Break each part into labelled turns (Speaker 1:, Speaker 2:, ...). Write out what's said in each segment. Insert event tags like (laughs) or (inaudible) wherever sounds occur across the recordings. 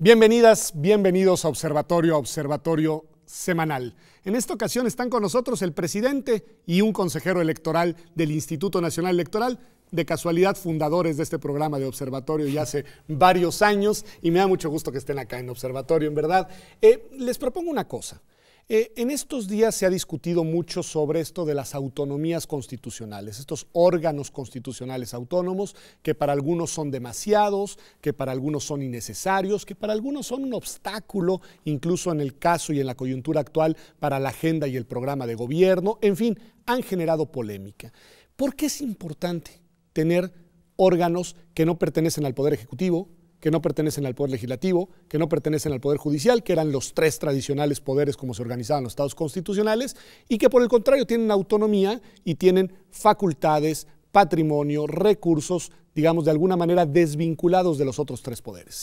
Speaker 1: Bienvenidas, bienvenidos a Observatorio, Observatorio Semanal. En esta ocasión están con nosotros el presidente y un consejero electoral del Instituto Nacional Electoral, de casualidad fundadores de este programa de observatorio ya hace varios años y me da mucho gusto que estén acá en observatorio, en verdad. Eh, les propongo una cosa. Eh, en estos días se ha discutido mucho sobre esto de las autonomías constitucionales, estos órganos constitucionales autónomos que para algunos son demasiados, que para algunos son innecesarios, que para algunos son un obstáculo, incluso en el caso y en la coyuntura actual, para la agenda y el programa de gobierno. En fin, han generado polémica. ¿Por qué es importante tener órganos que no pertenecen al Poder Ejecutivo, que no pertenecen al Poder Legislativo, que no pertenecen al Poder Judicial, que eran los tres tradicionales poderes como se organizaban los estados constitucionales, y que por el contrario tienen autonomía y tienen facultades, patrimonio, recursos, digamos, de alguna manera desvinculados de los otros tres
Speaker 2: poderes.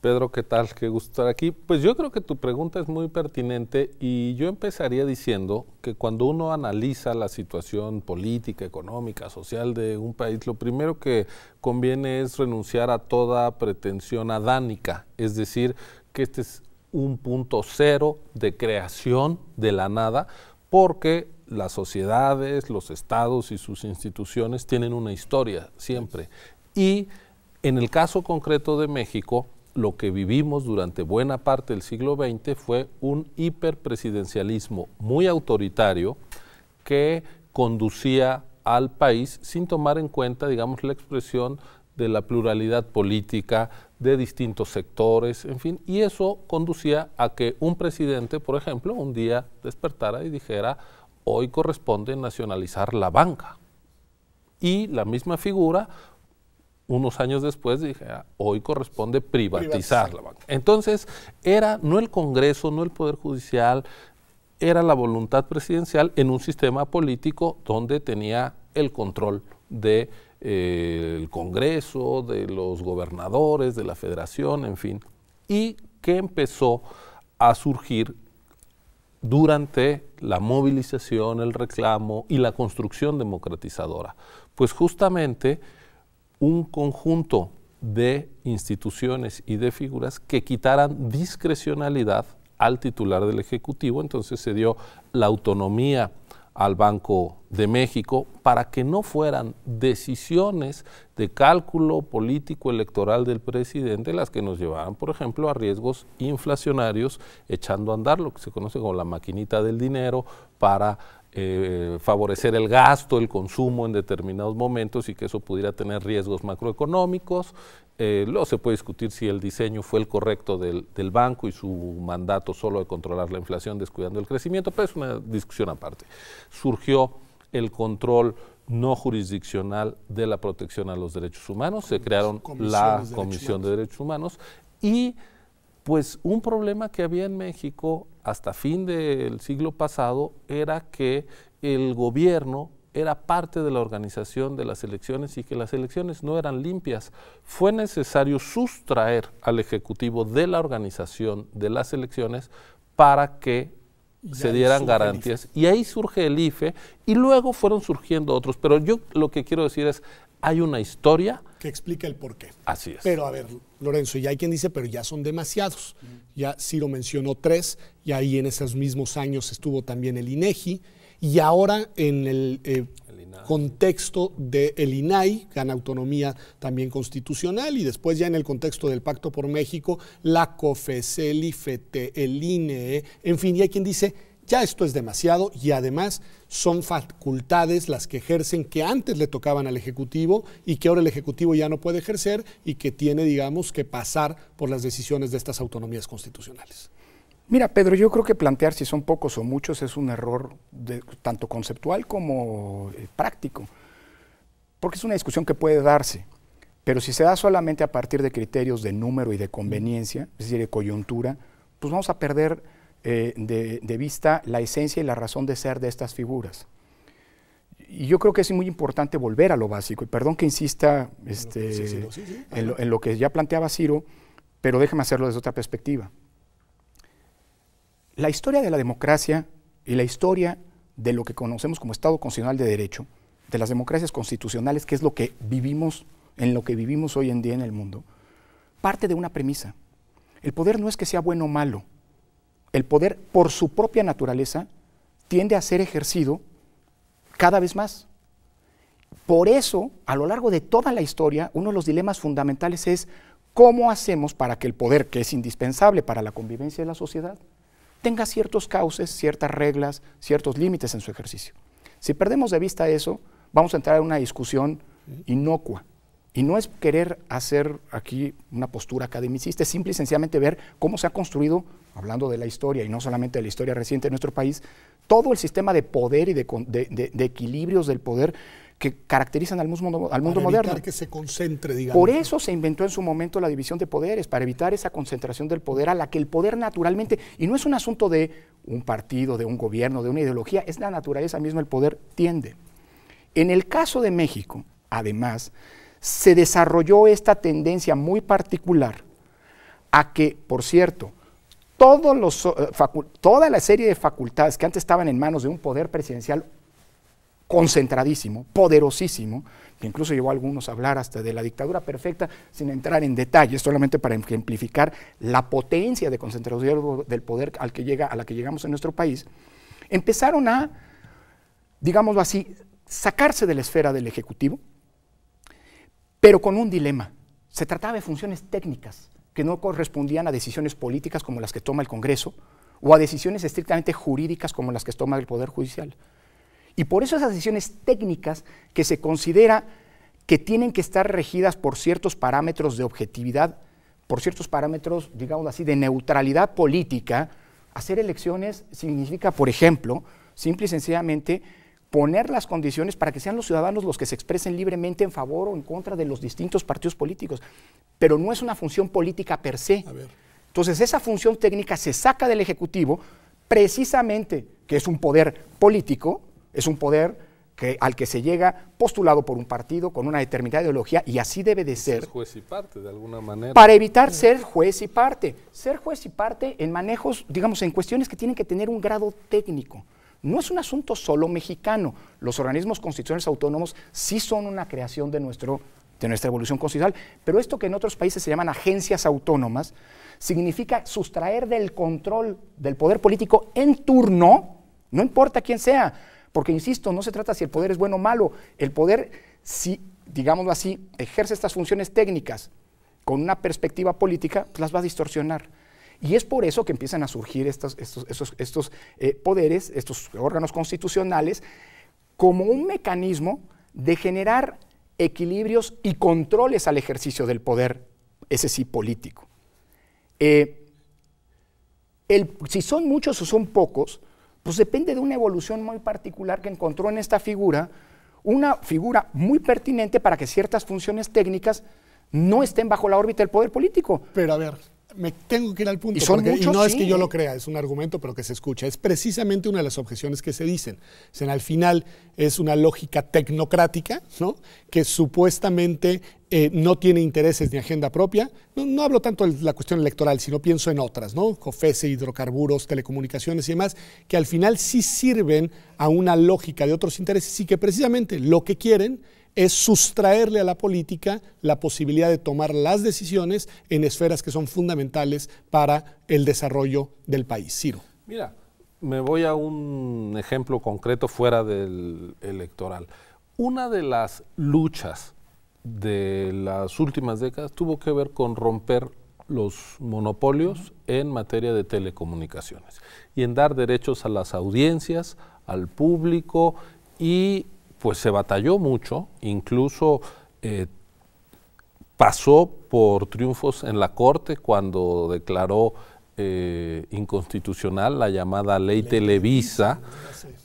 Speaker 2: Pedro, ¿qué tal? Qué gusto estar aquí. Pues yo creo que tu pregunta es muy pertinente y yo empezaría diciendo que cuando uno analiza la situación política, económica, social de un país, lo primero que conviene es renunciar a toda pretensión adánica, es decir, que este es un punto cero de creación de la nada, porque las sociedades, los estados y sus instituciones tienen una historia siempre. Y en el caso concreto de México, lo que vivimos durante buena parte del siglo XX fue un hiperpresidencialismo muy autoritario que conducía al país sin tomar en cuenta, digamos, la expresión de la pluralidad política, de distintos sectores, en fin, y eso conducía a que un presidente, por ejemplo, un día despertara y dijera, hoy corresponde nacionalizar la banca. Y la misma figura unos años después dije, ah, hoy corresponde privatizar, la banca. Entonces, era no el Congreso, no el Poder Judicial, era la voluntad presidencial en un sistema político donde tenía el control del de, eh, Congreso, de los gobernadores, de la federación, en fin, y que empezó a surgir durante la movilización, el reclamo y la construcción democratizadora. Pues justamente un conjunto de instituciones y de figuras que quitaran discrecionalidad al titular del Ejecutivo, entonces se dio la autonomía al Banco de México para que no fueran decisiones de cálculo político electoral del presidente las que nos llevaran, por ejemplo, a riesgos inflacionarios, echando a andar lo que se conoce como la maquinita del dinero para eh, favorecer el gasto, el consumo en determinados momentos y que eso pudiera tener riesgos macroeconómicos. Eh, luego se puede discutir si el diseño fue el correcto del, banco y su mandato solo de controlar la inflación descuidando el crecimiento, pero es una discusión aparte. Surgió el control no jurisdiccional de la protección a los derechos humanos, se crearon la Comisión de Derechos Humanos y pues un problema que había en México hasta fin del siglo pasado era que el gobierno era parte de la organización de las elecciones y que las elecciones no eran limpias. Fue necesario sustraer al Ejecutivo de la organización de las elecciones para que se dieran garantías. E. Y ahí surge el IFE y luego fueron surgiendo otros. Pero yo lo que quiero decir es, hay una historia.
Speaker 1: Que explica el porqué.
Speaker 2: Así es. Pero a
Speaker 1: ver, Lorenzo, ya hay quien dice, pero ya son demasiados. Ya Ciro mencionó tres, y ahí en esos mismos años estuvo también el INEGI, y ahora en el, eh, contexto del el INAI, gana autonomía también constitucional, y después ya en el contexto del Pacto por México, la e, e e, el el INE, en fin, y hay quien dice, ya esto es demasiado y además son facultades las que ejercen que antes le tocaban al Ejecutivo y que ahora el Ejecutivo ya no puede ejercer y que tiene, digamos, que pasar por las decisiones de estas autonomías constitucionales.
Speaker 3: Mira, Pedro, yo creo que plantear si son pocos o muchos es un error tanto conceptual como eh, práctico, porque es una discusión que puede darse. Pero si se da solamente a partir de criterios de número y de conveniencia, es decir, de coyuntura, pues vamos a perder eh, de, vista la esencia y la razón de ser de estas figuras. Y yo creo que es muy importante volver a lo básico, y perdón que insista este, en, lo, en lo que ya planteaba Ciro, pero déjeme hacerlo desde otra perspectiva. La historia de la democracia y la historia de lo que conocemos como Estado Constitucional de Derecho, de las democracias constitucionales, que es lo que vivimos, en lo que vivimos hoy en día en el mundo, parte de una premisa. El poder no es que sea bueno o malo, el poder por su propia naturaleza tiende a ser ejercido cada vez más. Por eso, a lo largo de toda la historia, uno de los dilemas fundamentales es cómo hacemos para que el poder, que es indispensable para la convivencia de la sociedad, tenga ciertos cauces, ciertas reglas, ciertos límites en su ejercicio. Si perdemos de vista eso, vamos a entrar en una discusión inocua, y no es querer hacer aquí una postura academicista, es simple y sencillamente ver cómo se ha construido, hablando de la historia y no solamente de la historia reciente de nuestro país, todo el sistema de poder y de, equilibrios del poder que caracterizan al mundo, al mundo moderno. que
Speaker 1: se concentre, digamos. Por
Speaker 3: eso se inventó en su momento la división de poderes, para evitar esa concentración del poder a la que el poder naturalmente, y no es un asunto de un partido, de un gobierno, de una ideología, es la naturaleza misma el poder tiende. En el caso de México, además, se desarrolló esta tendencia muy particular a que, por cierto, eh, toda la serie de facultades que antes estaban en manos de un poder presidencial concentradísimo, poderosísimo, que incluso llevó a algunos a hablar hasta de la dictadura perfecta, sin entrar en detalles, solamente para ejemplificar la potencia de concentración del poder al que llega, a la que llegamos en nuestro país, empezaron a, digámoslo así, sacarse de la esfera del Ejecutivo, pero con un dilema. Se trataba de funciones técnicas que no correspondían a decisiones políticas como las que toma el Congreso o a decisiones estrictamente jurídicas como las que toma el Poder Judicial. Y por eso esas decisiones técnicas que se considera que tienen que estar regidas por ciertos parámetros de objetividad, por ciertos parámetros, digamos así, de neutralidad política, hacer elecciones significa, por ejemplo, simple y sencillamente poner las condiciones para que sean los ciudadanos los que se expresen libremente en favor o en contra de los distintos partidos políticos. Pero no es una función política per se. Entonces esa función técnica se saca del Ejecutivo precisamente que es un poder político, es un poder que, al que se llega postulado por un partido con una determinada ideología y así debe de ser. Ser
Speaker 2: juez y parte, de alguna manera. Para evitar
Speaker 3: ser juez y parte. Ser juez y parte en manejos, digamos, en cuestiones que tienen que tener un grado técnico no es un asunto solo mexicano. Los organismos constitucionales autónomos sí son una creación de, nuestro, de nuestra evolución constitucional, pero esto que en otros países se llaman agencias autónomas, significa sustraer del control del poder político en turno, no importa quién sea, porque insisto, no se trata si el poder es bueno o malo, el poder, si, digámoslo así, ejerce estas funciones técnicas con una perspectiva política, pues las va a distorsionar. Y es por eso que empiezan a surgir estos, eh, poderes, estos órganos constitucionales, como un mecanismo de generar equilibrios y controles al ejercicio del poder, ese sí político. Eh, el, si son muchos o son pocos, pues depende de una evolución muy particular que encontró en esta figura, una figura muy pertinente para que ciertas funciones técnicas no estén bajo la órbita del poder
Speaker 1: político. Pero a ver, me tengo que ir al punto. ¿Y, no es que yo lo crea, es un argumento, pero que se escucha. Es precisamente una de las objeciones que se dicen. al final es una lógica tecnocrática, ¿no? Que supuestamente eh, no tiene intereses ni agenda propia. No, hablo tanto de la cuestión electoral, sino pienso en otras, ¿no? COFESE, hidrocarburos, telecomunicaciones y demás, que al final sí sirven a una lógica de otros intereses y que precisamente lo que quieren es sustraerle a la política la posibilidad de tomar las decisiones en esferas que son fundamentales para el desarrollo del país. Ciro.
Speaker 2: Mira, me voy a un ejemplo concreto fuera del electoral. Una de las luchas de las últimas décadas tuvo que ver con romper los monopolios en materia de telecomunicaciones y en dar derechos a las audiencias, al público y pues se batalló mucho, incluso eh, pasó por triunfos en la Corte cuando declaró eh, inconstitucional la llamada ley, Televisa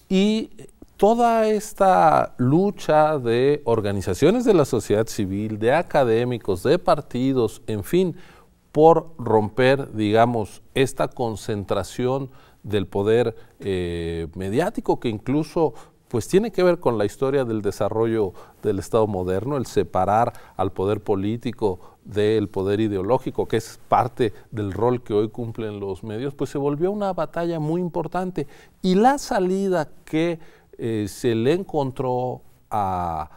Speaker 2: y toda esta lucha de organizaciones de la sociedad civil, de académicos, de partidos, en fin, por romper, digamos, esta concentración del poder eh, mediático que incluso pues tiene que ver con la historia del desarrollo del Estado moderno, el separar al poder político del poder ideológico, que es parte del rol que hoy cumplen los medios, pues se volvió una batalla muy importante. Y la salida que eh, se le encontró a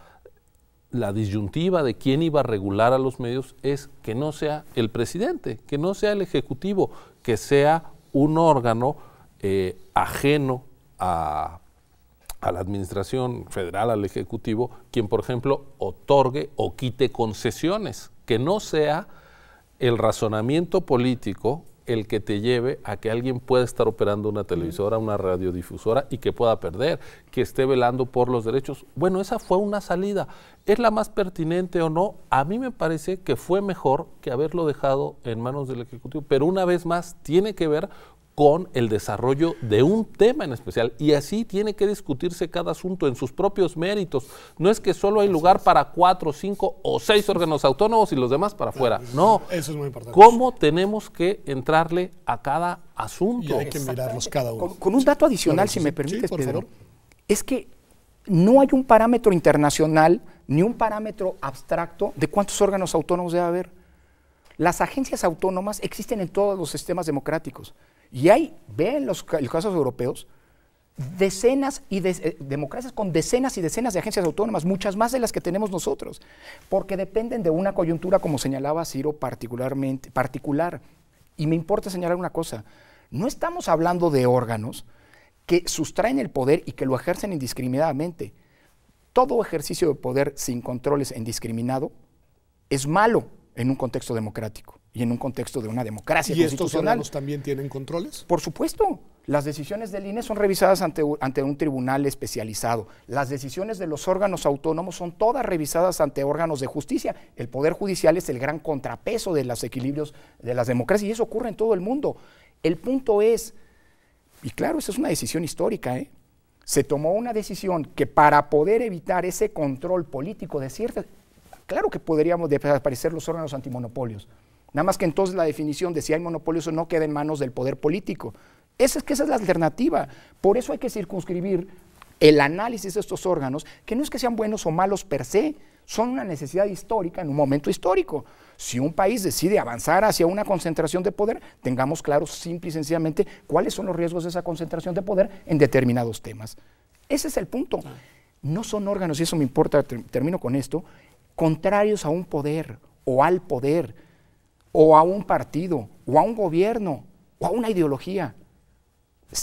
Speaker 2: la disyuntiva de quién iba a regular a los medios es que no sea el presidente, que no sea el ejecutivo, que sea un órgano eh, ajeno a a la administración federal, al Ejecutivo, quien, por ejemplo, otorgue o quite concesiones, que no sea el razonamiento político el que te lleve a que alguien pueda estar operando una televisora, una radiodifusora y que pueda perder, que esté velando por los derechos. Bueno, esa fue una salida. ¿Es la más pertinente o no? A mí me parece que fue mejor que haberlo dejado en manos del Ejecutivo, pero una vez más tiene que ver con el desarrollo de un tema en especial. Y así tiene que discutirse cada asunto en sus propios méritos. No es que solo hay lugar para cuatro, cinco o seis órganos autónomos y los demás para afuera. Ah, no. Eso es muy importante. ¿Cómo tenemos que entrarle a cada
Speaker 1: asunto? hay que mirarlos cada
Speaker 3: uno. Con, un dato adicional, si me permites, Pedro. Es que no hay un parámetro internacional ni un parámetro abstracto de cuántos órganos autónomos debe haber. Las agencias autónomas existen en todos los sistemas democráticos. Y hay, vean los, los casos europeos, decenas y eh, democracias con decenas y decenas de agencias autónomas, muchas más de las que tenemos nosotros, porque dependen de una coyuntura, como señalaba Ciro, particularmente, particular. Y me importa señalar una cosa, no estamos hablando de órganos que sustraen el poder y que lo ejercen indiscriminadamente. Todo ejercicio de poder sin controles indiscriminado es malo en un contexto democrático y en un contexto de una democracia ¿Y estos órganos
Speaker 1: también tienen controles? Por supuesto.
Speaker 3: Las decisiones del INE son revisadas ante, un tribunal especializado. Las decisiones de los órganos autónomos son todas revisadas ante órganos de justicia. El Poder Judicial es el gran contrapeso de los equilibrios de las democracias y eso ocurre en todo el mundo. El punto es, y claro, esa es una decisión histórica, ¿eh? se tomó una decisión que para poder evitar ese control político de ciertas... Claro que podríamos desaparecer los órganos antimonopolios, Nada más que entonces la definición de si hay monopolio o no queda en manos del poder político. Esa es que esa es la alternativa. Por eso hay que circunscribir el análisis de estos órganos, que no es que sean buenos o malos per se, son una necesidad histórica en un momento histórico. Si un país decide avanzar hacia una concentración de poder, tengamos claro simple y sencillamente cuáles son los riesgos de esa concentración de poder en determinados temas. Ese es el punto. Ah. No son órganos, y eso me importa, termino con esto, contrarios a un poder o al poder o a un partido, o a un gobierno, o a una ideología.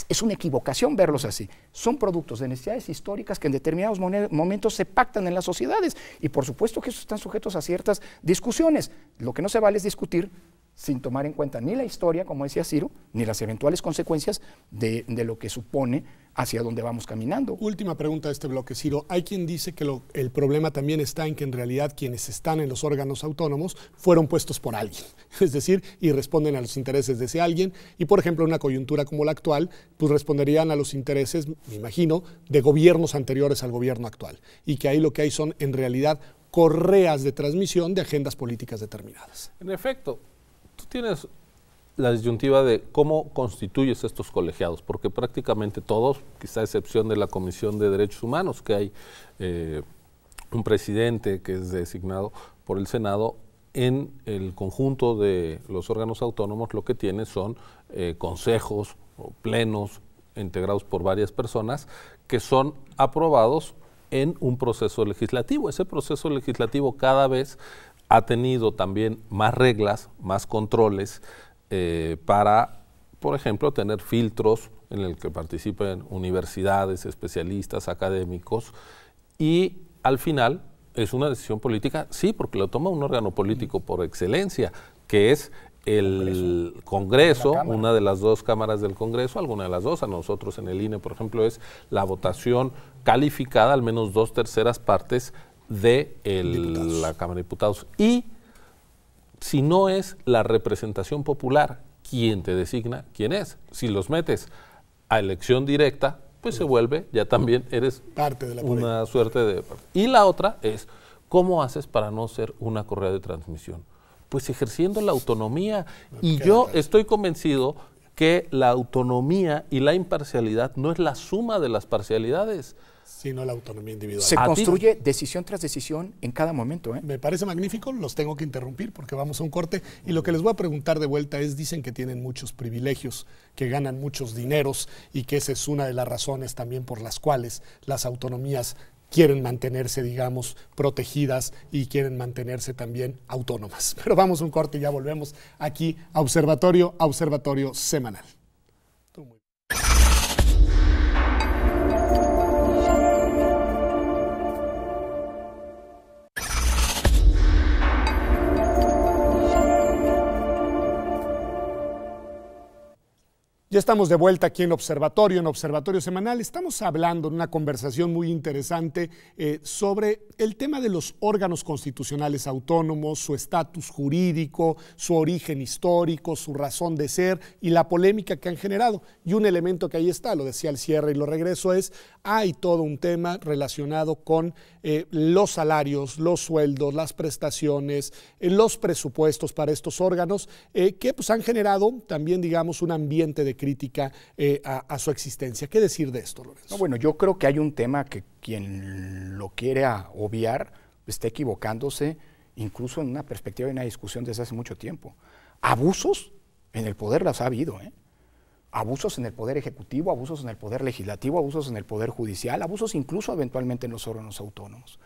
Speaker 3: Es, una equivocación verlos así. Son productos de necesidades históricas que en determinados momentos se pactan en las sociedades y por supuesto que están sujetos a ciertas discusiones. Lo que no se vale es discutir sin tomar en cuenta ni la historia, como decía Ciro, ni las eventuales consecuencias de,
Speaker 1: lo que supone hacia dónde vamos caminando. Última pregunta de este bloque, Ciro. Hay quien dice que el problema también está en que en realidad quienes están en los órganos autónomos fueron puestos por alguien, (laughs) es decir, y responden a los intereses de ese alguien, y por ejemplo, en una coyuntura como la actual, pues responderían a los intereses, me imagino, de gobiernos anteriores al gobierno actual, y que ahí lo que hay son en realidad correas de transmisión de agendas políticas determinadas.
Speaker 2: En efecto, tú tienes la disyuntiva de cómo constituyes estos colegiados, porque prácticamente todos, quizá a excepción de la Comisión de Derechos Humanos, que hay eh, un presidente que es designado por el Senado, en el conjunto de los órganos autónomos lo que tiene son eh, consejos o plenos integrados por varias personas que son aprobados en un proceso legislativo. Ese proceso legislativo cada vez ha tenido también más reglas, más controles eh, para, por ejemplo, tener filtros en el que participen universidades, especialistas, académicos, y al final es una decisión política, sí, porque lo toma un órgano político por excelencia, que es el Congreso una de las dos cámaras del Congreso, alguna de las dos, a nosotros en el INE, por ejemplo, es la votación calificada, al menos dos terceras partes de la Cámara de Diputados. Y si no es la representación popular quien te designa, ¿quién es? Si los metes a elección directa, pues se vuelve, ya también eres parte de la una suerte de... Y la otra es, ¿cómo haces para no ser una correa de transmisión? Pues ejerciendo la autonomía. y yo estoy convencido que la autonomía y la imparcialidad no es la suma de las parcialidades sino la autonomía individual. Se construye
Speaker 1: decisión tras decisión en cada momento. ¿eh? Me parece magnífico, los tengo que interrumpir porque vamos a un corte y lo que les voy a preguntar de vuelta es, dicen que tienen muchos privilegios, que ganan muchos dineros y que esa es una de las razones también por las cuales las autonomías quieren mantenerse, digamos, protegidas y quieren mantenerse también autónomas. (laughs) Pero vamos a un corte y ya volvemos aquí a Observatorio, a Observatorio Semanal. Ya estamos de vuelta aquí en Observatorio, en Observatorio Semanal. Estamos hablando en una conversación muy interesante eh, sobre el tema de los órganos constitucionales autónomos, su estatus jurídico, su origen histórico, su razón de ser y la polémica que han generado. Y un elemento que ahí está, lo decía el cierre y lo regreso, es hay todo un tema relacionado con eh, los salarios, los sueldos, las prestaciones, eh, los presupuestos para estos órganos que pues, han generado también, digamos, un ambiente de crítica eh, a, su existencia. ¿Qué decir de esto, Lorenzo? bueno, yo creo que hay un tema que
Speaker 3: quien lo quiere obviar está equivocándose, incluso en una perspectiva y una discusión desde hace mucho tiempo. Abusos en el poder las ha habido, ¿eh? abusos en el poder ejecutivo, abusos en el poder legislativo, abusos en el poder judicial, abusos incluso eventualmente en los órganos autónomos.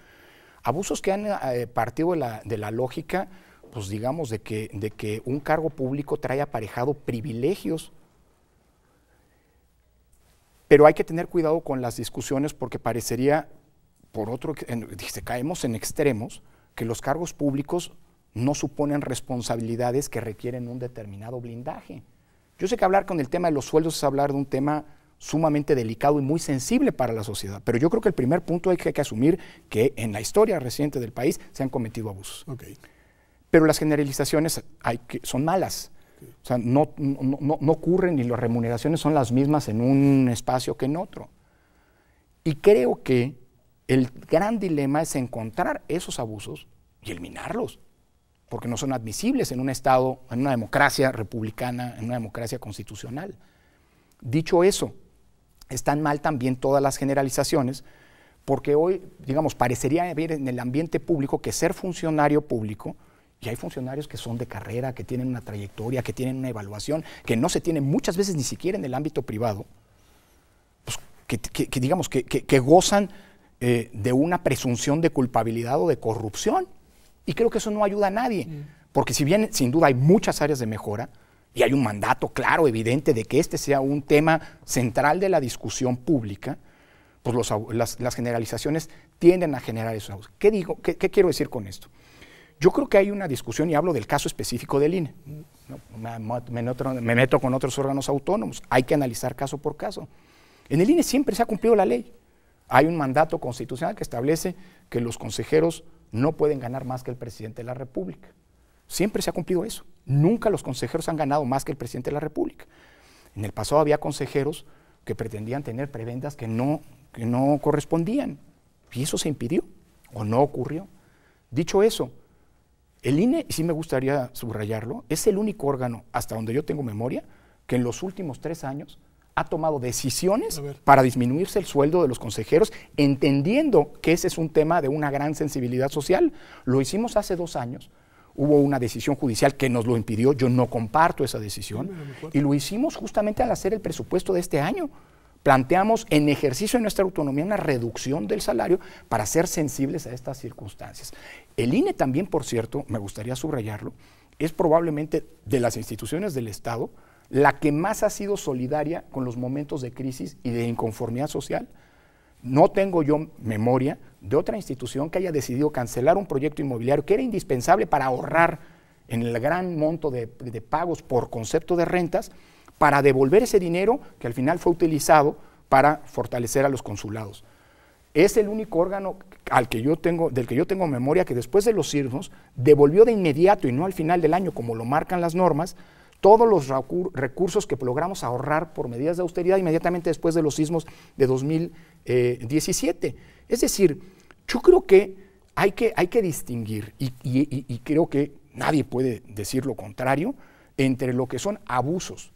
Speaker 3: Abusos que han eh, partido de la, de la, lógica, pues digamos, de que, de que un cargo público trae aparejado privilegios pero hay que tener cuidado con las discusiones porque parecería, por otro, caemos en extremos, que los cargos públicos no suponen responsabilidades que requieren un determinado blindaje. Yo sé que hablar con el tema de los sueldos es hablar de un tema sumamente delicado y muy sensible para la sociedad, pero yo creo que el primer punto hay que asumir que en la historia reciente del país se han cometido abusos. Pero las generalizaciones que, son malas. O sea, no, ocurren y las remuneraciones son las mismas en un espacio que en otro. Y creo que el gran dilema es encontrar esos abusos y eliminarlos, porque no son admisibles en un Estado, en una democracia republicana, en una democracia constitucional. Dicho eso, están mal también todas las generalizaciones, porque hoy, digamos, parecería haber en el ambiente público que ser funcionario público y hay funcionarios que son de carrera, que tienen una trayectoria, que tienen una evaluación, que no se tienen muchas veces ni siquiera en el ámbito privado, pues, que, digamos que, gozan eh, de una presunción de culpabilidad o de corrupción. Y creo que eso no ayuda a nadie, mm. porque si bien sin duda hay muchas áreas de mejora, y hay un mandato claro, evidente, de que este sea un tema central de la discusión pública, pues las, generalizaciones tienden a generar esos ¿Qué digo? ¿Qué quiero decir con esto? Yo creo que hay una discusión, y hablo del caso específico del INE. Me meto con otros órganos autónomos, hay que analizar caso por caso. En el INE siempre se ha cumplido la ley. Hay un mandato constitucional que establece que los consejeros no pueden ganar más que el presidente de la República. Siempre se ha cumplido eso. Nunca los consejeros han ganado más que el presidente de la República. En el pasado había consejeros que pretendían tener prebendas que no, correspondían. Y eso se impidió o no ocurrió. Dicho eso, el INE, sí me gustaría subrayarlo, es el único órgano, hasta donde yo tengo memoria, que en los últimos tres años ha tomado decisiones para disminuirse el sueldo de los consejeros, entendiendo que ese es un tema de una gran sensibilidad social. Lo hicimos hace dos años, hubo una decisión judicial que nos lo impidió, yo no comparto esa decisión, y lo hicimos justamente al hacer el presupuesto de este año. Planteamos en ejercicio de nuestra autonomía una reducción del salario para ser sensibles a estas circunstancias. El INE también, por cierto, me gustaría subrayarlo, es probablemente de las instituciones del Estado la que más ha sido solidaria con los momentos de crisis y de inconformidad social. No tengo yo memoria de otra institución que haya decidido cancelar un proyecto inmobiliario que era indispensable para ahorrar en el gran monto de, pagos por concepto de rentas, para devolver ese dinero que al final fue utilizado para fortalecer a los consulados es el único órgano al que yo tengo, del que yo tengo memoria que después de los sismos devolvió de inmediato y no al final del año como lo marcan las normas, todos los recursos que logramos ahorrar por medidas de austeridad inmediatamente después de los sismos de 2017. Eh, es decir, yo creo que hay que, hay que distinguir, y creo que nadie puede decir lo contrario, entre lo que son abusos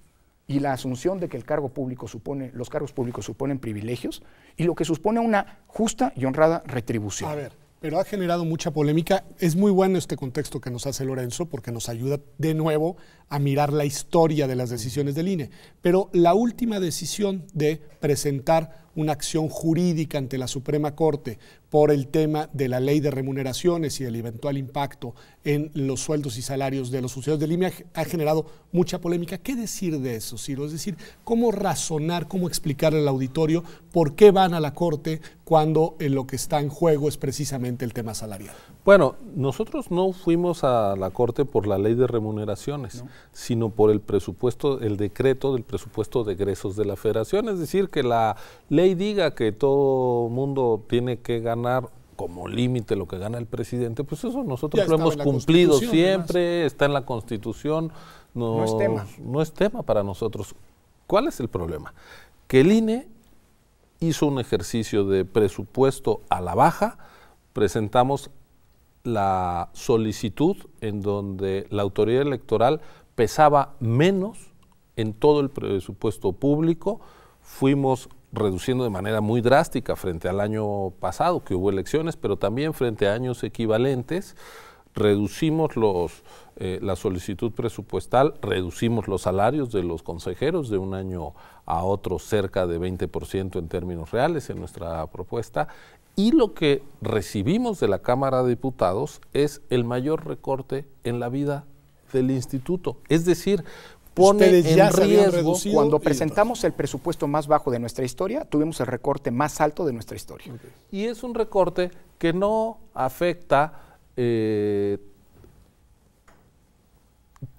Speaker 3: y la asunción de que el cargo público supone, los cargos públicos suponen privilegios y lo que supone una justa y honrada retribución. A
Speaker 1: ver, pero ha generado mucha polémica. Es muy bueno este contexto que nos hace Lorenzo porque nos ayuda de nuevo a mirar la historia de las decisiones del INE, pero la última decisión de presentar una acción jurídica ante la Suprema Corte por el tema de la ley de remuneraciones y el eventual impacto en los sueldos y salarios de los funcionarios del INE ha, generado mucha polémica. ¿Qué decir de eso, Ciro? Es decir, ¿cómo razonar, cómo explicarle al auditorio por qué van a la Corte cuando en lo que está en juego es precisamente el tema salarial?
Speaker 2: Bueno, nosotros no fuimos a la Corte por la ley de remuneraciones, sino por el presupuesto, el decreto del presupuesto de egresos de la federación. Es decir, que la ley diga que todo mundo tiene que ganar como límite lo que gana el presidente, pues eso nosotros lo hemos cumplido siempre, está en la Constitución, no, es tema. no es tema para nosotros. ¿Cuál es el problema? Que el INE hizo un ejercicio de presupuesto a la baja, presentamos la solicitud en donde la autoridad electoral pesaba menos en todo el presupuesto público, fuimos reduciendo de manera muy drástica frente al año pasado, que hubo elecciones, pero también frente a años equivalentes, reducimos los, eh, la solicitud presupuestal, reducimos los salarios de los consejeros de un año a otro cerca de 20% en términos reales en nuestra propuesta y lo que recibimos de la Cámara de Diputados es el mayor recorte en la vida del instituto. Es decir, pone en riesgo. Cuando presentamos
Speaker 3: el presupuesto más bajo de nuestra historia, tuvimos el recorte más alto de nuestra historia.
Speaker 2: Y es un recorte que no afecta eh,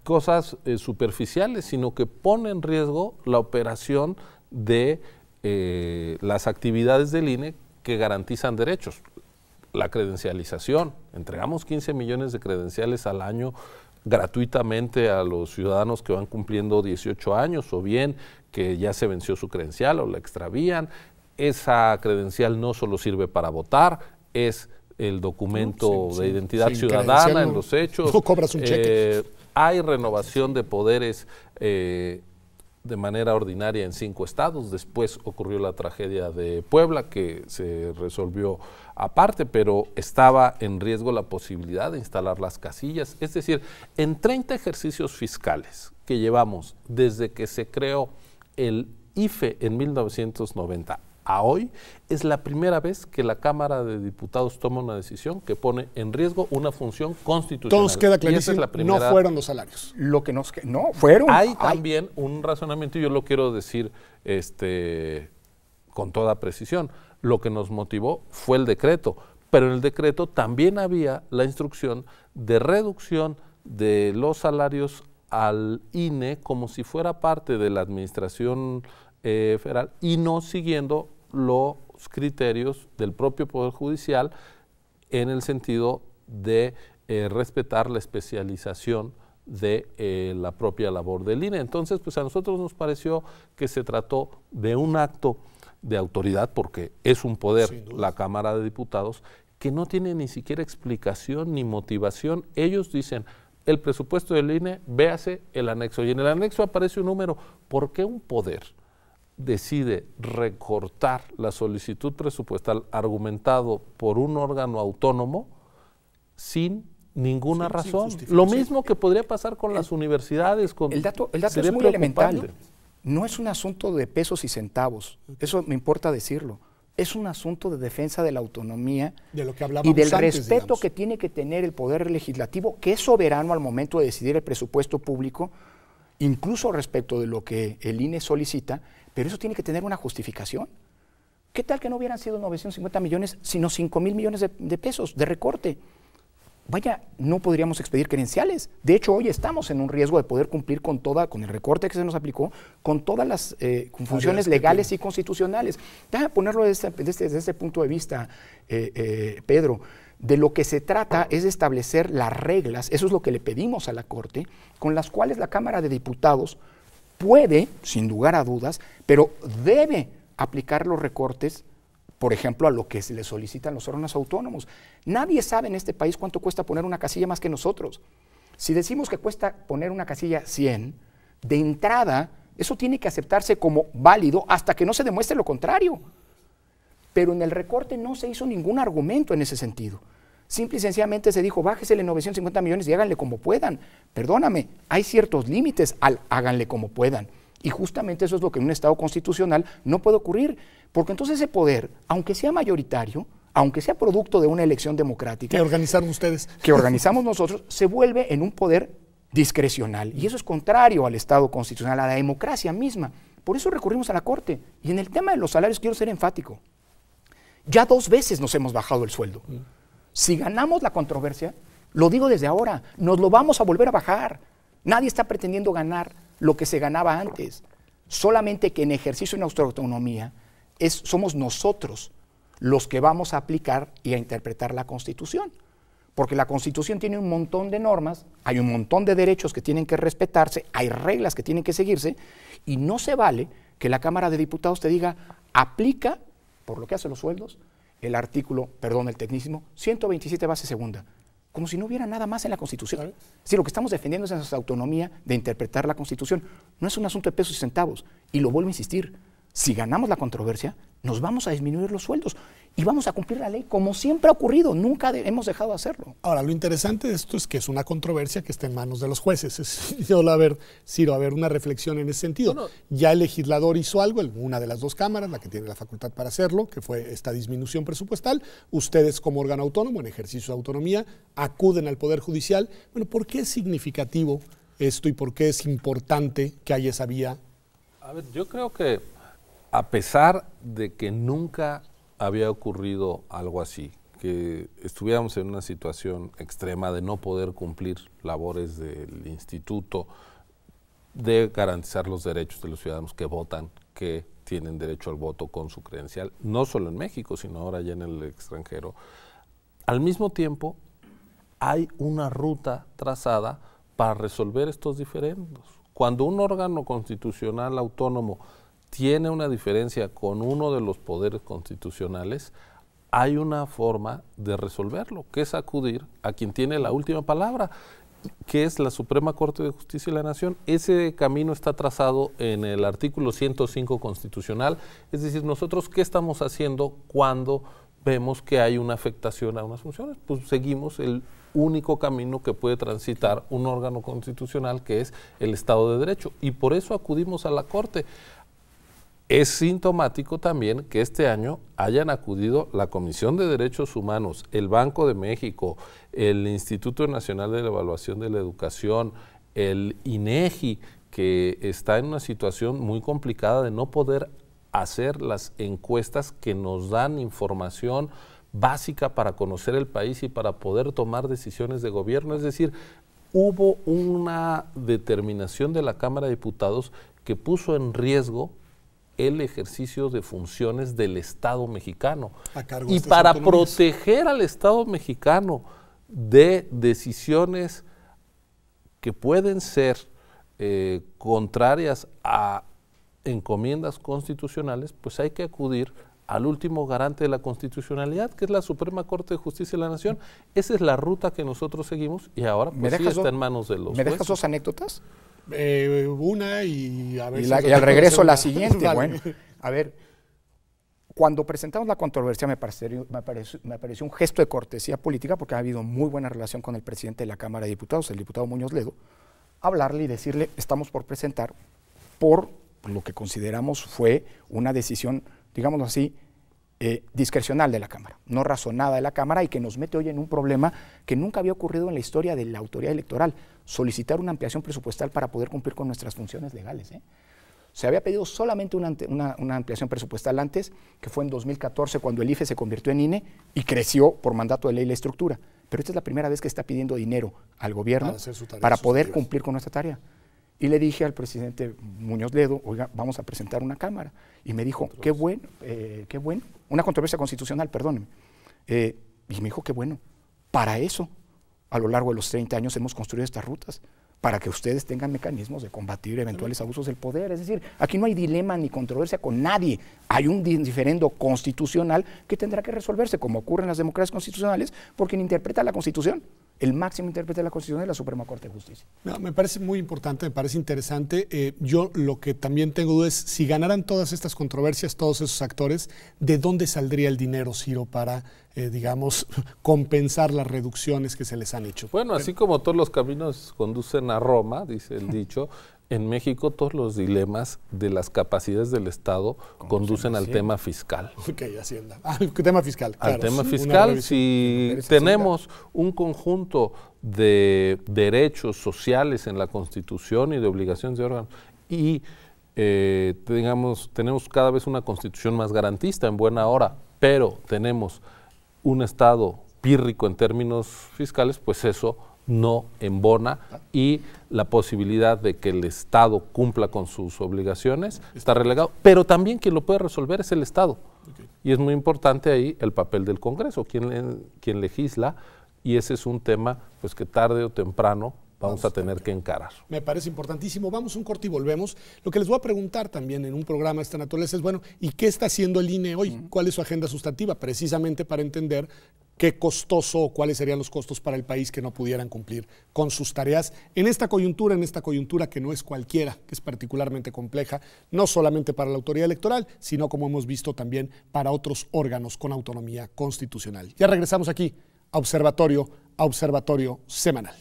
Speaker 2: cosas eh, superficiales, sino que pone en riesgo la operación de eh, las actividades del INE que garantizan derechos. La credencialización. Entregamos 15 millones de credenciales al año gratuitamente a los ciudadanos que van cumpliendo 18 años o bien que ya se venció su credencial o la extravían. Esa credencial no solo sirve para votar, es el documento de identidad ciudadana en los hechos. Eh, hay renovación de poderes eh, de manera ordinaria en cinco estados. Después ocurrió la tragedia de Puebla, que se resolvió aparte, pero estaba en riesgo la posibilidad de instalar las casillas. Es decir, en 30 ejercicios fiscales que llevamos desde que se creó el IFE en 1990 a hoy, es la primera vez que la Cámara de Diputados toma una decisión que pone en riesgo una función constitucional. Todos queda clarísimo, no fueron
Speaker 1: los salarios.
Speaker 3: Lo que no fueron. Hay,
Speaker 2: también un razonamiento, y yo lo quiero decir este, con toda precisión. Lo que nos motivó fue el decreto, pero en el decreto también había la instrucción de reducción de los salarios al INE como si fuera parte de la administración eh, federal y no siguiendo los criterios del propio Poder Judicial en el sentido de eh, respetar la especialización de eh, la propia labor del INE. Entonces, pues a nosotros nos pareció que se trató de un acto de autoridad, porque es un poder la Cámara de Diputados, que no tiene ni siquiera explicación ni motivación. Ellos dicen, el presupuesto del INE, véase el anexo. Y en el anexo aparece un número. ¿Por qué un poder? decide recortar la solicitud presupuestal argumentado por un órgano autónomo sin ninguna razón. Lo mismo que podría pasar con las universidades. Con, el dato, el dato es muy elemental.
Speaker 3: No es un asunto de pesos y centavos. Eso me importa decirlo. Es un asunto de defensa de la autonomía
Speaker 2: y del
Speaker 3: respeto que tiene que tener el Poder Legislativo, que es soberano al momento de decidir el presupuesto público, incluso respecto de lo que el INE solicita, pero eso tiene que tener una justificación. ¿Qué tal que no hubieran sido 950 millones, sino 5 mil millones de, pesos de recorte? Vaya, no podríamos expedir credenciales. De hecho, hoy estamos en un riesgo de poder cumplir con toda, con el recorte que se nos aplicó, con todas las eh, funciones legales y constitucionales. Déjame ponerlo desde, ese este, este punto de vista, eh, eh, Pedro. De lo que se trata es de establecer las reglas, eso es lo que le pedimos a la Corte, con las cuales la Cámara de Diputados puede, sin lugar a dudas, pero debe aplicar los recortes, por ejemplo, a lo que se le solicitan los órganos autónomos. Nadie sabe en este país cuánto cuesta poner una casilla más que nosotros. Si decimos que cuesta poner una casilla 100, de entrada, eso tiene que aceptarse como válido hasta que no se demuestre lo contrario. Pero en el recorte no se hizo ningún argumento en ese sentido. Simple y sencillamente se dijo, bájesele 950 millones y háganle como puedan. Perdóname, hay ciertos límites al háganle como puedan. Y justamente eso es lo que en un Estado constitucional no puede ocurrir, porque entonces ese poder, aunque sea mayoritario, aunque sea producto de una elección democrática... Que organizaron ustedes. Que organizamos nosotros, se vuelve en un poder discrecional. Y eso es contrario al Estado constitucional, a la democracia misma. Por eso recurrimos a la Corte. Y en el tema de los salarios quiero ser enfático. Ya dos veces nos hemos bajado el sueldo. Si ganamos la controversia, lo digo desde ahora, nos lo vamos a volver a bajar. Nadie está pretendiendo ganar lo que se ganaba antes. Solamente que en ejercicio de nuestra autonomía somos nosotros los que vamos a aplicar y a interpretar la Constitución. Porque la Constitución tiene un montón de normas, hay un montón de derechos que tienen que respetarse, hay reglas que tienen que seguirse, y no se vale que la Cámara de Diputados te diga, aplica, por lo que hace los sueldos, el artículo, perdón, el tecnicismo, 127 base segunda, como si no hubiera nada más en la Constitución. Si lo que estamos defendiendo es nuestra autonomía de interpretar la Constitución, no es un asunto de pesos y centavos, y lo vuelvo a insistir, si ganamos la controversia, nos vamos a disminuir los sueldos y vamos a cumplir la ley como siempre ha ocurrido, nunca hemos dejado de hacerlo.
Speaker 1: Ahora, lo interesante de esto es que es una controversia que está en manos de los jueces. (laughs) Es, yo la ver, Ciro, a haber una reflexión en ese sentido. Ya el legislador hizo algo, una de las dos cámaras, la que tiene la facultad para hacerlo, que fue esta disminución presupuestal. Ustedes como órgano autónomo, en ejercicio de autonomía, acuden al Poder Judicial. Bueno, ¿por qué es significativo esto y por qué es importante que haya esa vía?
Speaker 2: A ver, yo creo que a pesar de que nunca había ocurrido algo así, que estuviéramos en una situación extrema de no poder cumplir labores del instituto, de garantizar los derechos de los ciudadanos que votan, que tienen derecho al voto con su credencial, no solo en México, sino ahora ya en el extranjero. Al mismo tiempo, hay una ruta trazada para resolver estos diferendos. Cuando un órgano constitucional autónomo tiene una diferencia con uno de los poderes constitucionales, hay una forma de resolverlo, que es acudir a quien tiene la última palabra, que es la Suprema Corte de Justicia de la Nación. Ese camino está trazado en el artículo 105 constitucional, es decir, nosotros qué estamos haciendo cuando vemos que hay una afectación a unas funciones, pues seguimos el único camino que puede transitar un órgano constitucional que es el Estado de Derecho. Y por eso acudimos a la Corte. Es sintomático también que este año hayan acudido la Comisión de Derechos Humanos, el Banco de México, el Instituto Nacional de la Evaluación de la Educación, el INEGI, e que está en una situación muy complicada de no poder hacer las encuestas que nos dan información básica para conocer el país y para poder tomar decisiones de gobierno. Es decir, hubo una determinación de la Cámara de Diputados que puso en riesgo el ejercicio de funciones del Estado mexicano. y para proteger al Estado mexicano de decisiones que pueden ser eh, contrarias a encomiendas constitucionales, pues hay que acudir al último garante de la constitucionalidad, que es la Suprema Corte de Justicia de la Nación. Esa es la ruta que nosotros seguimos y ahora pues, está en manos de los. ¿Me dejas dos anécdotas?
Speaker 1: Eh, una y a ver al regreso la siguiente. (laughs) Bueno,
Speaker 2: a ver,
Speaker 3: cuando presentamos la controversia me pareció, me, pareció, me pareció, un gesto de cortesía política porque ha habido muy buena relación con el presidente de la Cámara de Diputados, el diputado Muñoz Ledo, hablarle y decirle, estamos por presentar por lo que consideramos fue una decisión, digámoslo así, eh, discrecional de la Cámara, no razonada de la Cámara y que nos mete hoy en un problema que nunca había ocurrido en la historia de la autoridad electoral, solicitar una ampliación presupuestal para poder cumplir con nuestras funciones legales. ¿eh? Se había pedido solamente una, ampliación presupuestal antes, que fue en 2014 cuando el IFE se convirtió en INE y creció por mandato de ley la estructura. Pero esta es la primera vez que está pidiendo dinero al gobierno para poder cumplir con nuestra tarea. Y le dije al presidente Muñoz Ledo, oiga, vamos a presentar una Cámara. Y me dijo, qué bueno, eh, qué bueno, una controversia constitucional, perdóneme. Eh, y me dijo, qué bueno, para eso, a lo largo de los 30 años hemos construido estas rutas, para que ustedes tengan mecanismos de combatir eventuales abusos del poder. Es decir, aquí no hay dilema ni controversia con nadie. Hay un diferendo constitucional que tendrá que resolverse, como ocurre en las democracias constitucionales, por quien interpreta la Constitución el máximo intérprete de la Constitución es la Suprema Corte de Justicia.
Speaker 1: No, me parece muy importante, me parece interesante. Eh, yo lo que también tengo duda es, si ganaran todas estas controversias, todos esos actores, ¿de dónde saldría el dinero, Ciro, para, eh, digamos, (laughs) compensar las reducciones que se les han hecho?
Speaker 2: Bueno, así como todos los caminos conducen a Roma, dice el (laughs) dicho, en México todos los dilemas de las capacidades del Estado conducen al tema fiscal.
Speaker 1: (laughs) Ok, Hacienda. Al ah, el tema fiscal. al tema fiscal,
Speaker 2: si tenemos un conjunto de derechos sociales en la Constitución y de obligaciones de órganos y eh, tenemos cada vez una constitución más garantista en buena hora, pero tenemos un Estado pírrico en términos fiscales, pues eso no embona ah. y la posibilidad de que el Estado cumpla con sus obligaciones está relegado. Pero también quien lo puede resolver es el Estado. Y es muy importante ahí el papel del Congreso, quien, quien legisla, y ese es un tema pues que tarde o temprano vamos, a tener que encarar.
Speaker 1: Me parece importantísimo. Vamos un corte y volvemos. Lo que les voy a preguntar también en un programa de esta naturaleza es, bueno, ¿y qué está haciendo el INE hoy? ¿Cuál es su agenda sustantiva? Precisamente para entender qué costoso o cuáles serían los costos para el país que no pudieran cumplir con sus tareas en esta coyuntura, en esta coyuntura que no es cualquiera, que es particularmente compleja, no solamente para la autoridad electoral, sino como hemos visto también para otros órganos con autonomía constitucional. Ya regresamos aquí a Observatorio, a Observatorio Semanal.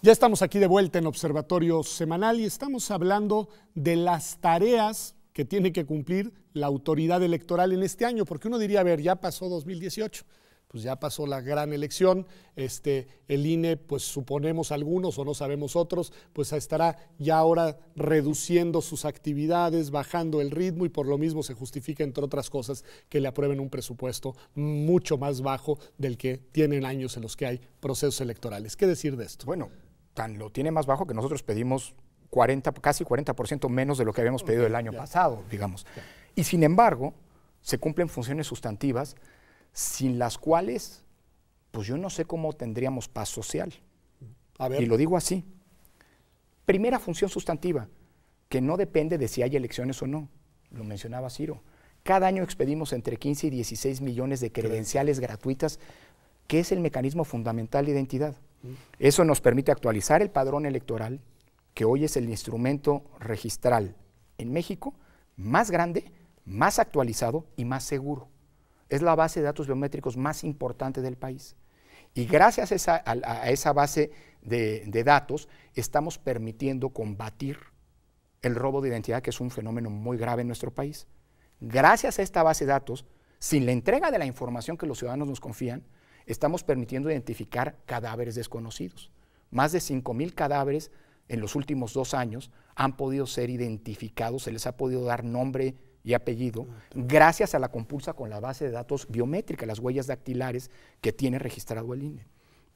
Speaker 1: Ya estamos aquí de vuelta en Observatorio Semanal y estamos hablando de las tareas que tiene que cumplir la autoridad electoral en este año, porque uno diría, a ver, ya pasó 2018, pues ya pasó la gran elección, este, el INE, pues suponemos algunos o no sabemos otros, pues estará ya ahora reduciendo sus actividades, bajando el ritmo y por lo mismo se justifica, entre otras cosas, que le aprueben un presupuesto mucho más bajo del que tienen años en los que hay procesos electorales. ¿Qué decir de esto? Bueno, lo tiene más bajo que nosotros pedimos 40,
Speaker 3: casi 40% menos de lo que habíamos pedido el año pasado, digamos. Y sin embargo, se cumplen funciones sustantivas sin las cuales, pues yo no sé cómo tendríamos paz social. Y lo digo así. Primera función sustantiva, que no depende de si hay elecciones o no. Lo mencionaba Ciro. Cada año expedimos entre 15 y 16 millones de credenciales gratuitas, que es el mecanismo fundamental de identidad. Eso nos permite actualizar el padrón electoral, que hoy es el instrumento registral en México más grande, más actualizado y más seguro. Es la base de datos biométricos más importante del país. Y gracias a esa, base de datos estamos permitiendo combatir el robo de identidad, que es un fenómeno muy grave en nuestro país. Gracias a esta base de datos, sin la entrega de la información que los ciudadanos nos confían, estamos permitiendo identificar cadáveres desconocidos. Más de 5.000 cadáveres en los últimos dos años han podido ser identificados, se les ha podido dar nombre y apellido, gracias a la compulsa con la base de datos biométrica, las huellas dactilares que tiene registrado el INE.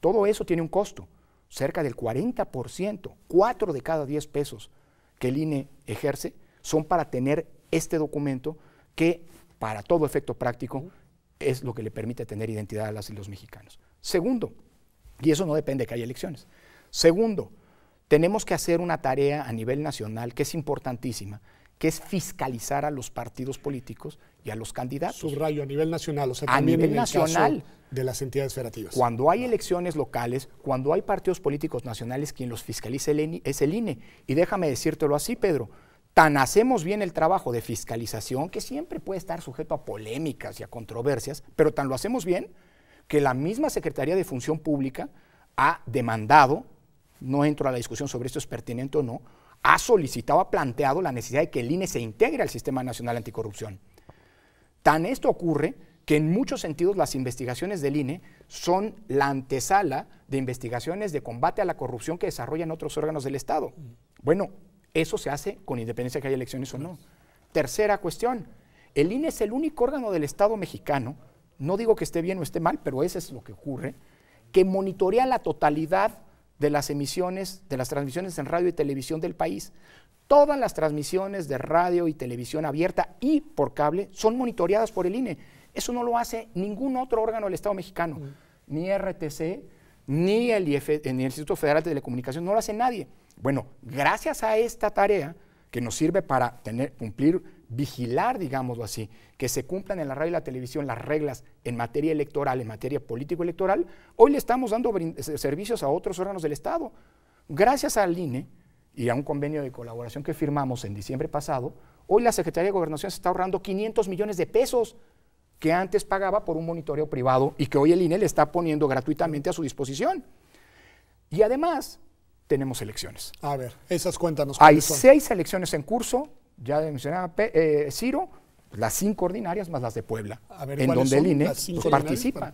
Speaker 3: Todo eso tiene un costo, cerca del 40%, 4 de cada 10 pesos que el INE ejerce son para tener este documento que para todo efecto práctico es lo que le permite tener identidad a las y los mexicanos. Segundo, y eso no depende de que haya elecciones. Segundo, tenemos que hacer una tarea a nivel nacional que es importantísima, que es fiscalizar a los partidos políticos y a los candidatos. Subrayo, a nivel nacional, o sea, a nivel nacional. de las entidades federativas. Cuando hay ah. elecciones locales, cuando hay partidos políticos nacionales, quien los fiscaliza es el INE. Y déjame decírtelo así, Pedro, Tan hacemos bien el trabajo de fiscalización, que siempre puede estar sujeto a polémicas y a controversias, pero tan lo hacemos bien que la misma Secretaría de Función Pública ha demandado, no entro a la discusión sobre esto es pertinente o no, ha solicitado, ha planteado la necesidad de que el INE se integre al Sistema Nacional Anticorrupción. Tan esto ocurre que en muchos sentidos las investigaciones del INE son la antesala de investigaciones de combate a la corrupción que desarrollan otros órganos del Estado. Bueno, eso se hace con independencia de que haya elecciones o no. Tercera cuestión, el INE es el único órgano del Estado mexicano, no digo que esté bien o esté mal, pero eso es lo que ocurre, que monitorea la totalidad de las emisiones, de las transmisiones en radio y televisión del país. Todas las transmisiones de radio y televisión abierta y por cable son monitoreadas por el INE. Eso no lo hace ningún otro órgano del Estado mexicano, mm. ni RTC, ni el, IF, ni el Instituto Federal de Telecomunicación, no lo hace nadie. Bueno, gracias a esta tarea que nos sirve para tener, cumplir, vigilar, digámoslo así, que se cumplan en la radio y la televisión las reglas en materia electoral, en materia político-electoral, hoy le estamos dando eh, servicios a otros órganos del Estado. Gracias al INE y a un convenio de colaboración que firmamos en diciembre pasado, hoy la Secretaría de Gobernación se está ahorrando 500 millones de pesos que antes pagaba por un monitoreo privado y que hoy el INE le está poniendo gratuitamente a su disposición. Y además, tenemos elecciones. A ver, esas cuéntanos. Hay seis elecciones en curso, ya mencionaba eh, Ciro, las cinco ordinarias más las de Puebla, a ver, en donde el INE participa.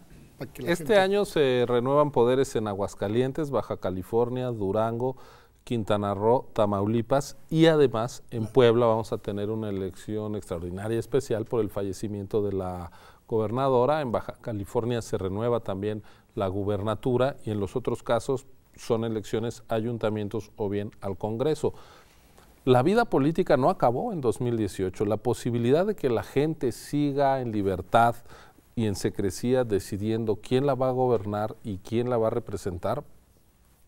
Speaker 2: este año se renuevan poderes en Aguascalientes, Baja California, Durango, Quintana Roo, Tamaulipas y además en Puebla vamos a tener una elección extraordinaria especial por el fallecimiento de la gobernadora. En Baja California se renueva también la gubernatura y en los otros casos son elecciones ayuntamientos o bien al Congreso. La vida política no acabó en 2018. La posibilidad de que la gente siga en libertad y en secrecía decidiendo quién la va a gobernar y quién la va a representar,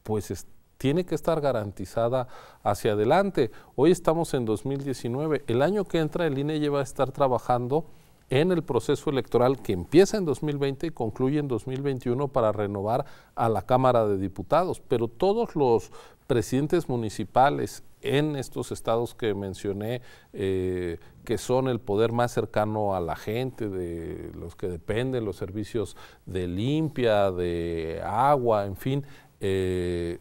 Speaker 2: pues tiene que estar garantizada hacia adelante. Hoy estamos en 2019. El año que entra el INE lleva a estar trabajando en el proceso electoral que empieza en 2020 y concluye en 2021 para renovar a la Cámara de Diputados. Pero todos los presidentes municipales en estos estados que mencioné, eh, que son el poder más cercano a la gente, de los que dependen los servicios de limpia, de agua, en fin, eh,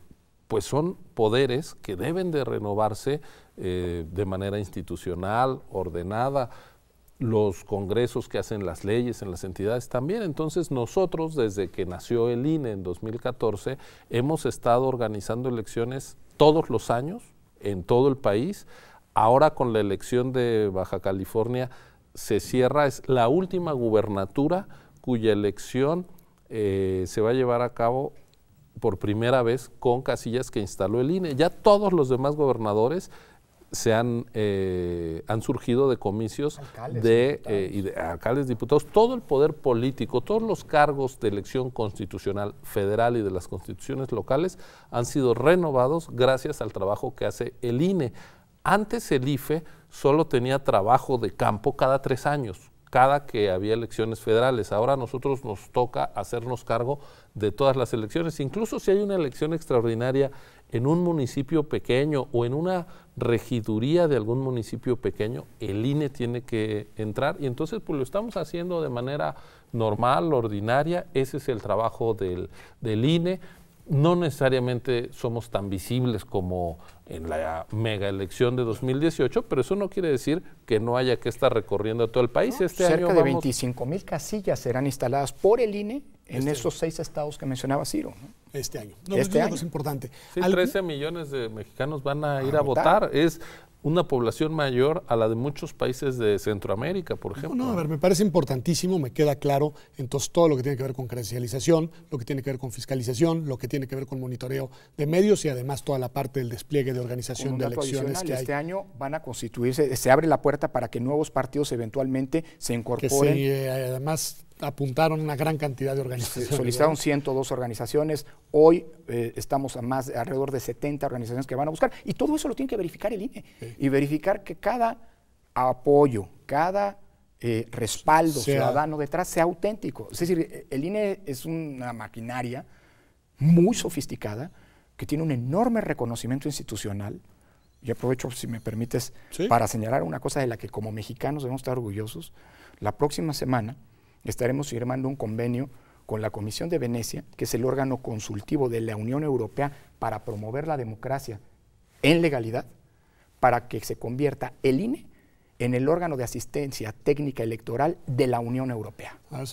Speaker 2: pues son poderes que deben de renovarse eh, de manera institucional, ordenada, los congresos que hacen las leyes en las entidades también. Entonces nosotros, desde que nació el INE en 2014, hemos estado organizando elecciones todos los años en todo el país. Ahora con la elección de Baja California se cierra, es la última gubernatura cuya elección eh, se va a llevar a cabo por primera vez con casillas que instaló el INE. Ya todos los demás gobernadores se han, eh, han surgido de comicios de, eh, y de alcaldes, diputados, todo el poder político, todos los cargos de elección constitucional federal y de las constituciones locales han sido renovados gracias al trabajo que hace el INE. Antes el IFE solo tenía trabajo de campo cada tres años, cada que había elecciones federales. Ahora a nosotros nos toca hacernos cargo de todas las elecciones. Incluso si hay una elección extraordinaria en un municipio pequeño o en una regiduría de algún municipio pequeño, el INE tiene que entrar y entonces pues lo estamos haciendo de manera normal, ordinaria, ese es el trabajo del, INE. No necesariamente somos tan visibles como en la mega elección de 2018, pero eso no quiere decir que no haya que estar recorriendo todo el país. este cerca año
Speaker 3: de mil casillas serán instaladas por el INE en este esos seis estados que mencionaba Ciro.
Speaker 2: Este año. este año. es importante. Sí, 13 millones de mexicanos van a, ir a votar. Es una población mayor a la de muchos países de Centroamérica, por ejemplo. No, a ver, me
Speaker 1: parece importantísimo, me queda claro, entonces todo lo que tiene que ver con credencialización, lo que tiene que ver con fiscalización, lo que tiene que ver con monitoreo de medios y además toda la parte del despliegue de organización de elecciones que hay. Este año
Speaker 3: van a constituirse, se abre la puerta para que nuevos partidos eventualmente se incorporen. Que
Speaker 1: eh, se, además apuntaron una gran cantidad de organizaciones. Solicitaron
Speaker 3: 102 organizaciones. Hoy eh, estamos a más alrededor de 70 organizaciones que van a buscar. Y todo eso lo tiene que verificar el INE. Y verificar que cada apoyo, cada eh, respaldo ciudadano detrás sea auténtico. Es decir, el INE es una maquinaria muy sofisticada que tiene un enorme reconocimiento institucional. Y aprovecho, si me permites, para señalar una cosa de la que como mexicanos debemos estar orgullosos. La próxima semana estaremos firmando un convenio con la Comisión de Venecia, que es el órgano consultivo de la Unión Europea para promover la democracia en legalidad, para que se convierta el INE en el órgano de asistencia técnica electoral de la Unión Europea.
Speaker 1: Ah,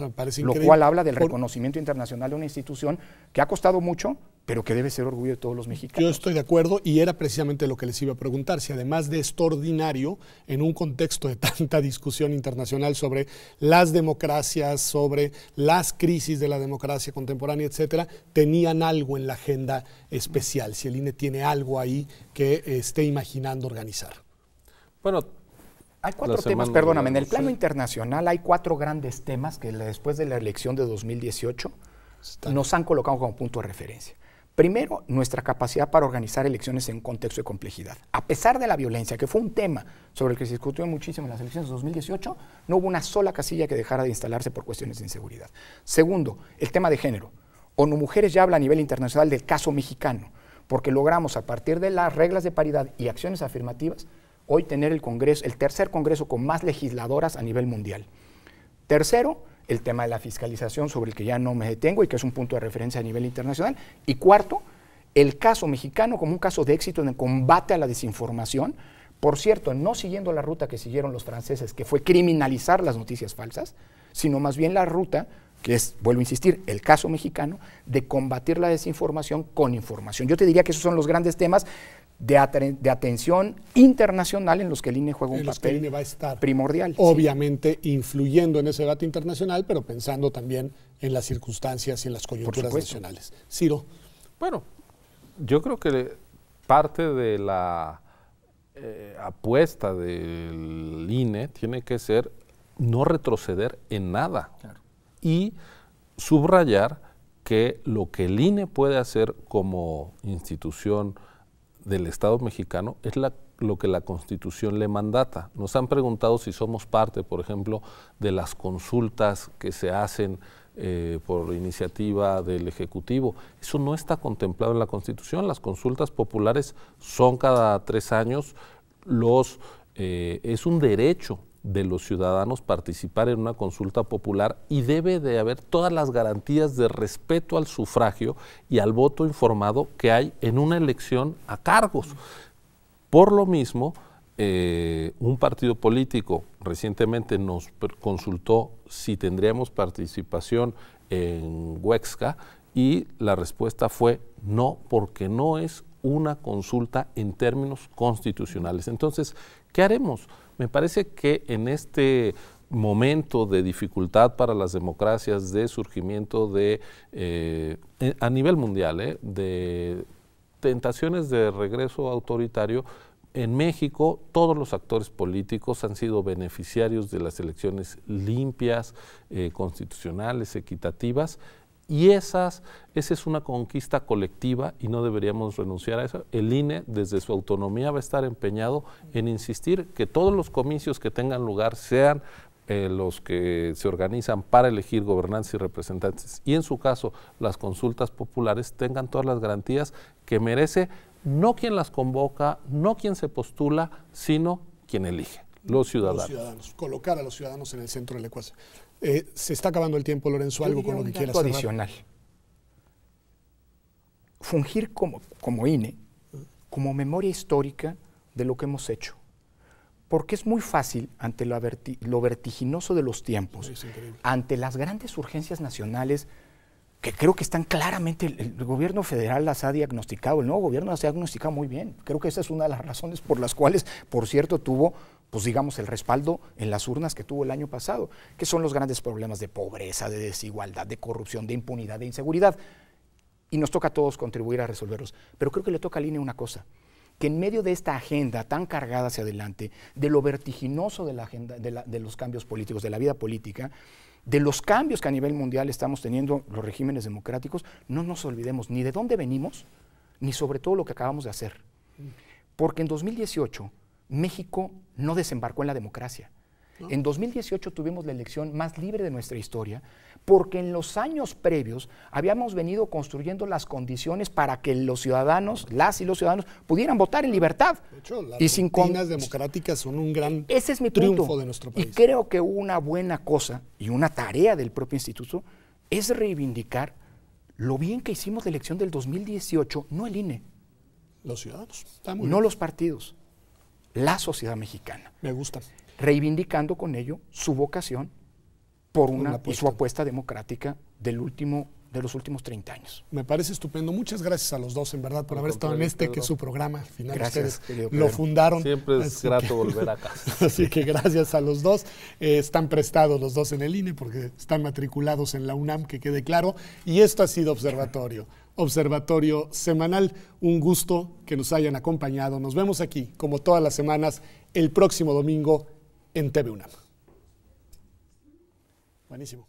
Speaker 1: lo cual habla del
Speaker 3: reconocimiento internacional de una institución que ha costado
Speaker 1: mucho, pero que debe ser orgullo de todos los mexicanos. Yo estoy de acuerdo y era precisamente lo que les iba a preguntar, si además de extraordinario, en un contexto de tanta discusión internacional sobre las democracias, sobre las crisis de la democracia contemporánea, etcétera, tenían algo en la agenda especial, si el INE tiene algo ahí que esté imaginando organizar.
Speaker 3: Bueno, hay cuatro temas, perdóname, en el plano
Speaker 1: internacional
Speaker 3: hay cuatro grandes temas que después de la elección de 2018 nos han colocado como punto de referencia. Primero, nuestra capacidad para organizar elecciones en un contexto de complejidad. A pesar de la violencia, que fue un tema sobre el que se discutió muchísimo en las elecciones de 2018, no hubo una sola casilla que dejara de instalarse por cuestiones de inseguridad. Segundo, el tema de género. ONU Mujeres ya habla a nivel internacional del caso mexicano, porque logramos a partir de las reglas de paridad y acciones afirmativas, hoy tener el, congreso, el tercer congreso con más legisladoras a nivel mundial. Tercero, el tema de la fiscalización sobre el que ya no me detengo y que es un punto de referencia a nivel internacional. Y cuarto, el caso mexicano como un caso de éxito en el combate a la desinformación, por cierto, no siguiendo la ruta que siguieron los franceses, que fue criminalizar las noticias falsas, sino más bien la ruta, que es, vuelvo a insistir, el caso mexicano, de combatir la desinformación con información. Yo te diría que esos son los grandes temas de, atención
Speaker 1: internacional en los que el INE juega un papel e primordial. Obviamente influyendo en ese debate internacional, pero pensando también en las circunstancias y en las coyunturas nacionales. Ciro.
Speaker 2: Bueno, yo creo que parte de la eh, apuesta del INE tiene que ser no retroceder en nada y subrayar que lo que el INE puede hacer como institución del Estado mexicano es la, lo que la Constitución le mandata. Nos han preguntado si somos parte, por ejemplo, de las consultas que se hacen eh, por iniciativa del Ejecutivo. Eso no está contemplado en la Constitución. Las consultas populares son cada tres años. Los, eh, es un derecho de los ciudadanos participar en una consulta popular y debe de haber todas las garantías de respeto al sufragio y al voto informado que hay en una elección a cargos. Por lo mismo, eh, un partido político recientemente nos consultó si tendríamos participación en Huexca y la respuesta fue no, porque no es una consulta en términos constitucionales. Entonces, ¿qué haremos? Me parece que en este momento de dificultad para las democracias, de surgimiento de, eh, a nivel mundial, eh, de tentaciones de regreso autoritario, en México todos los actores políticos han sido beneficiarios de las elecciones limpias, eh, constitucionales, equitativas, y esas, esa es una conquista colectiva y no deberíamos renunciar a eso. El INE, desde su autonomía, va a estar empeñado en insistir que todos los comicios que tengan lugar sean eh, los que se organizan para elegir gobernantes y representantes y en su caso las consultas populares tengan todas las garantías que merece no quien las convoca, no quien se postula, sino quien elige, los ciudadanos. Los
Speaker 1: ciudadanos, colocar a los ciudadanos en el centro de la ecuación. Eh, se está acabando el tiempo, Lorenzo, algo con lo que quieras. adicional.
Speaker 3: Fungir como, como INE, como memoria histórica de lo que hemos hecho. Porque es muy fácil, ante lo, vertiginoso de los tiempos, ante las grandes urgencias nacionales, que creo que están claramente, el, gobierno federal las ha diagnosticado, el nuevo gobierno las ha diagnosticado muy bien. Creo que esa es una de las razones por las cuales, por cierto, tuvo pues, digamos, el respaldo en las urnas que tuvo el año pasado, que son los grandes problemas de pobreza, de desigualdad, de corrupción, de impunidad, de inseguridad. Y nos toca a todos contribuir a resolverlos. Pero creo que le toca a Línea una cosa, que en medio de esta agenda tan cargada hacia adelante, de lo vertiginoso de, la agenda, de los cambios políticos, de la vida política, de los cambios que a nivel mundial estamos teniendo los regímenes democráticos, no nos olvidemos ni de dónde venimos, ni sobre todo lo que acabamos de hacer. Mm. Porque en 2018 México no desembarcó en la democracia. En 2018 tuvimos la elección más libre de nuestra historia porque en los años previos habíamos venido construyendo las condiciones para que los ciudadanos, las y los ciudadanos, pudieran votar en libertad. De las y sin democráticas son un gran triunfo de nuestro país. Y creo que una buena cosa y una tarea del propio instituto es reivindicar lo bien que hicimos la elección del 2018, no el INE. Los ciudadanos. no los partidos la sociedad mexicana. Me gusta. Reivindicando con ello su vocación por una, y su apuesta democrática del último de los últimos 30 años.
Speaker 1: Me parece estupendo. Muchas gracias a los dos, en verdad, por, haber estado en este, que es su programa. final gracias, lo fundaron. Siempre es grato (laughs) volver a casa. así que gracias a los dos. Eh, están prestados los dos en el INE porque están matriculados en la UNAM, que quede claro. Y esto ha sido Observatorio. Observatorio Semanal. Un gusto que nos hayan acompañado. Nos vemos aquí, como todas las semanas, el próximo domingo en TV UNAM. Buenísimo.